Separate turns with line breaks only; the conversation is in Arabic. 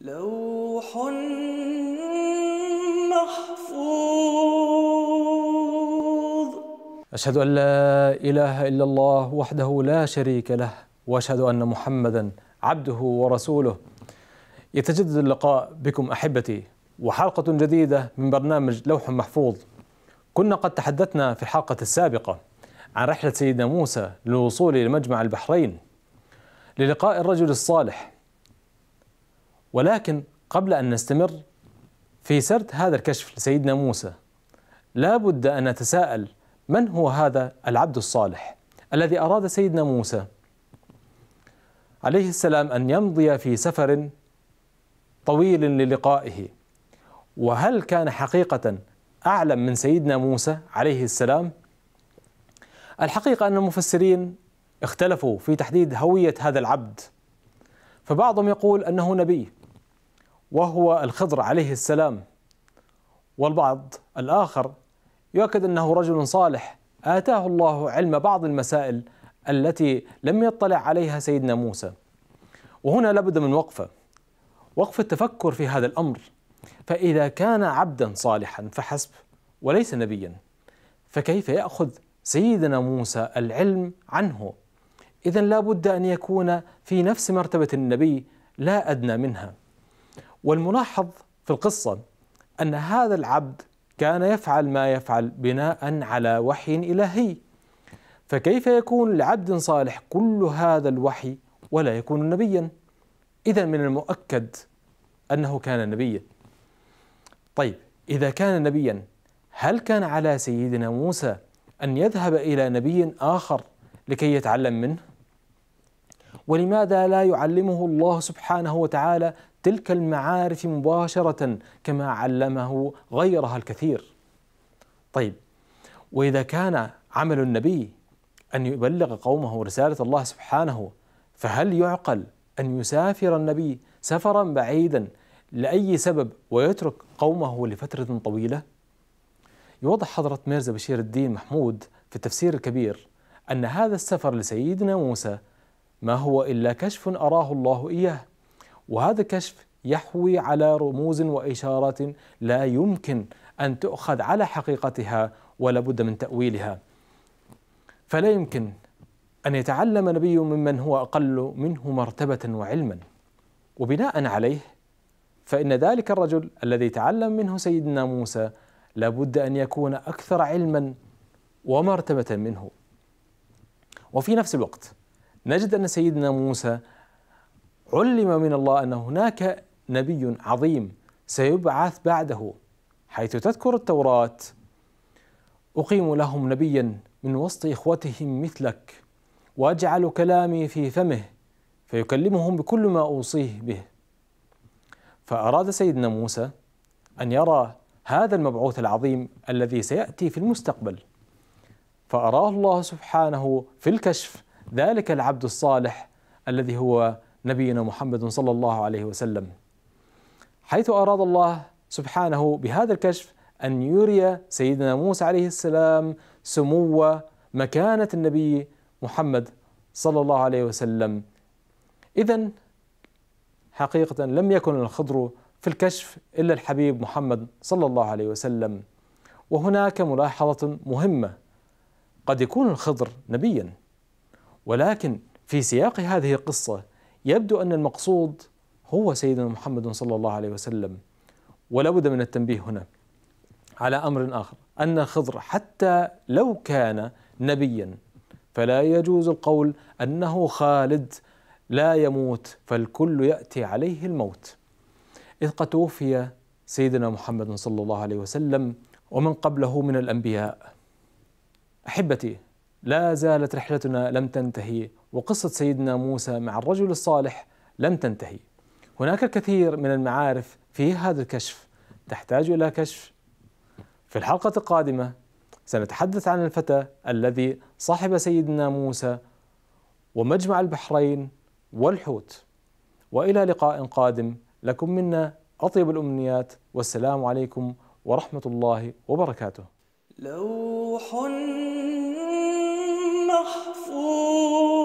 لوح محفوظ أشهد أن لا إله إلا الله وحده لا شريك له وأشهد أن محمدا عبده ورسوله يتجدد اللقاء بكم أحبتي وحلقة جديدة من برنامج لوح محفوظ كنا قد تحدثنا في الحلقة السابقة عن رحلة سيدنا موسى للوصول إلى مجمع البحرين للقاء الرجل الصالح ولكن قبل أن نستمر في سرد هذا الكشف لسيدنا موسى لا بد أن نتساءل من هو هذا العبد الصالح الذي أراد سيدنا موسى عليه السلام أن يمضي في سفر طويل للقائه وهل كان حقيقة أعلم من سيدنا موسى عليه السلام الحقيقة أن المفسرين اختلفوا في تحديد هوية هذا العبد فبعضهم يقول أنه نبي وهو الخضر عليه السلام والبعض الآخر يؤكد أنه رجل صالح آتاه الله علم بعض المسائل التي لم يطلع عليها سيدنا موسى وهنا لابد من وقفة وقف التفكر في هذا الأمر فإذا كان عبدا صالحا فحسب وليس نبيا فكيف يأخذ سيدنا موسى العلم عنه إذا لابد أن يكون في نفس مرتبة النبي لا أدنى منها والملاحظ في القصة أن هذا العبد كان يفعل ما يفعل بناء على وحي إلهي فكيف يكون لعبد صالح كل هذا الوحي ولا يكون نبيا إذا من المؤكد أنه كان نبيا طيب إذا كان نبيا هل كان على سيدنا موسى أن يذهب إلى نبي آخر لكي يتعلم منه ولماذا لا يعلمه الله سبحانه وتعالى تلك المعارف مباشرة كما علمه غيرها الكثير. طيب واذا كان عمل النبي ان يبلغ قومه رسالة الله سبحانه فهل يعقل ان يسافر النبي سفرا بعيدا لاي سبب ويترك قومه لفترة طويلة؟ يوضح حضرة ميرزا بشير الدين محمود في التفسير الكبير أن هذا السفر لسيدنا موسى ما هو إلا كشف أراه الله إياه وهذا الكشف يحوي على رموز وإشارات لا يمكن أن تؤخذ على حقيقتها ولا بد من تأويلها فلا يمكن أن يتعلم نبي ممن هو أقل منه مرتبة وعلما وبناء عليه فإن ذلك الرجل الذي تعلم منه سيدنا موسى لابد أن يكون أكثر علما ومرتبة منه وفي نفس الوقت نجد أن سيدنا موسى علم من الله أن هناك نبي عظيم سيبعث بعده حيث تذكر التوراة أقيم لهم نبيا من وسط إخوتهم مثلك وأجعل كلامي في فمه فيكلمهم بكل ما أوصيه به فأراد سيدنا موسى أن يرى هذا المبعوث العظيم الذي سيأتي في المستقبل فأراه الله سبحانه في الكشف ذلك العبد الصالح الذي هو نبينا محمد صلى الله عليه وسلم حيث أراد الله سبحانه بهذا الكشف أن يري سيدنا موسى عليه السلام سمو مكانة النبي محمد صلى الله عليه وسلم إذا حقيقة لم يكن الخضر في الكشف إلا الحبيب محمد صلى الله عليه وسلم وهناك ملاحظة مهمة قد يكون الخضر نبيا ولكن في سياق هذه القصة يبدو أن المقصود هو سيدنا محمد صلى الله عليه وسلم ولا بد من التنبيه هنا على أمر آخر أن خضر حتى لو كان نبيا فلا يجوز القول أنه خالد لا يموت فالكل يأتي عليه الموت إذ قد توفي سيدنا محمد صلى الله عليه وسلم ومن قبله من الأنبياء أحبتي لا زالت رحلتنا لم تنتهي وقصة سيدنا موسى مع الرجل الصالح لم تنتهي هناك الكثير من المعارف في هذا الكشف تحتاج إلى كشف في الحلقة القادمة سنتحدث عن الفتى الذي صاحب سيدنا موسى ومجمع البحرين والحوت والى لقاء قادم لكم منا اطيب الامنيات والسلام عليكم ورحمه الله وبركاته. لوح محفوظ